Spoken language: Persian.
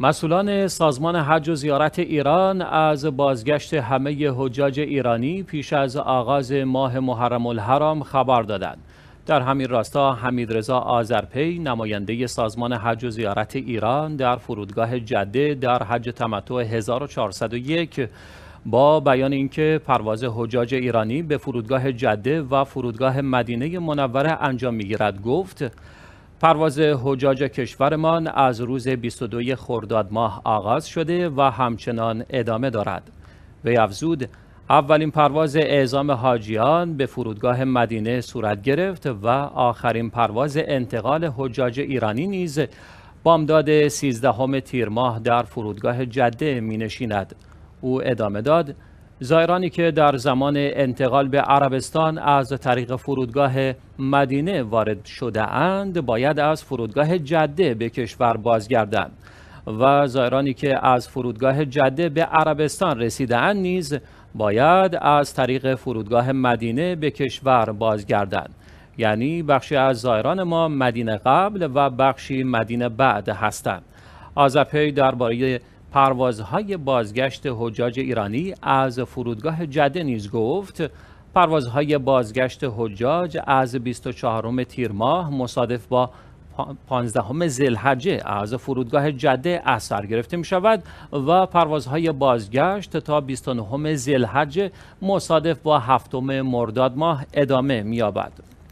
مسئولان سازمان حج و زیارت ایران از بازگشت همه حجاج ایرانی پیش از آغاز ماه محرم الحرام خبر دادند. در همین راستا رضا آذرپی نماینده سازمان حج و زیارت ایران در فرودگاه جده در حج تمتع 1401 با بیان اینکه پرواز حجاج ایرانی به فرودگاه جده و فرودگاه مدینه منوره انجام میگیرد گفت پرواز حجاج کشورمان از روز 22 خرداد ماه آغاز شده و همچنان ادامه دارد. وی افزود اولین پرواز اعزام حاجیان به فرودگاه مدینه صورت گرفت و آخرین پرواز انتقال حجاج ایرانی نیز بامداد 13 تیر ماه در فرودگاه جده می نشیند. او ادامه داد زائرانی که در زمان انتقال به عربستان از طریق فرودگاه مدینه وارد شده اند باید از فرودگاه جده به کشور بازگردند و زائرانی که از فرودگاه جده به عربستان اند نیز باید از طریق فرودگاه مدینه به کشور بازگردند یعنی بخشی از زائران ما مدینه قبل و بخشی مدینه بعد هستند آزپی درباره پروازهای بازگشت حجاج ایرانی از فرودگاه جده نیز گفت پروازهای بازگشت حجاج از 24 تیر ماه مصادف با 15 زلحجه از فرودگاه جده اثر گرفته می شود و پروازهای بازگشت تا 29 زلحجه مصادف با 7 مرداد ماه ادامه می یابد.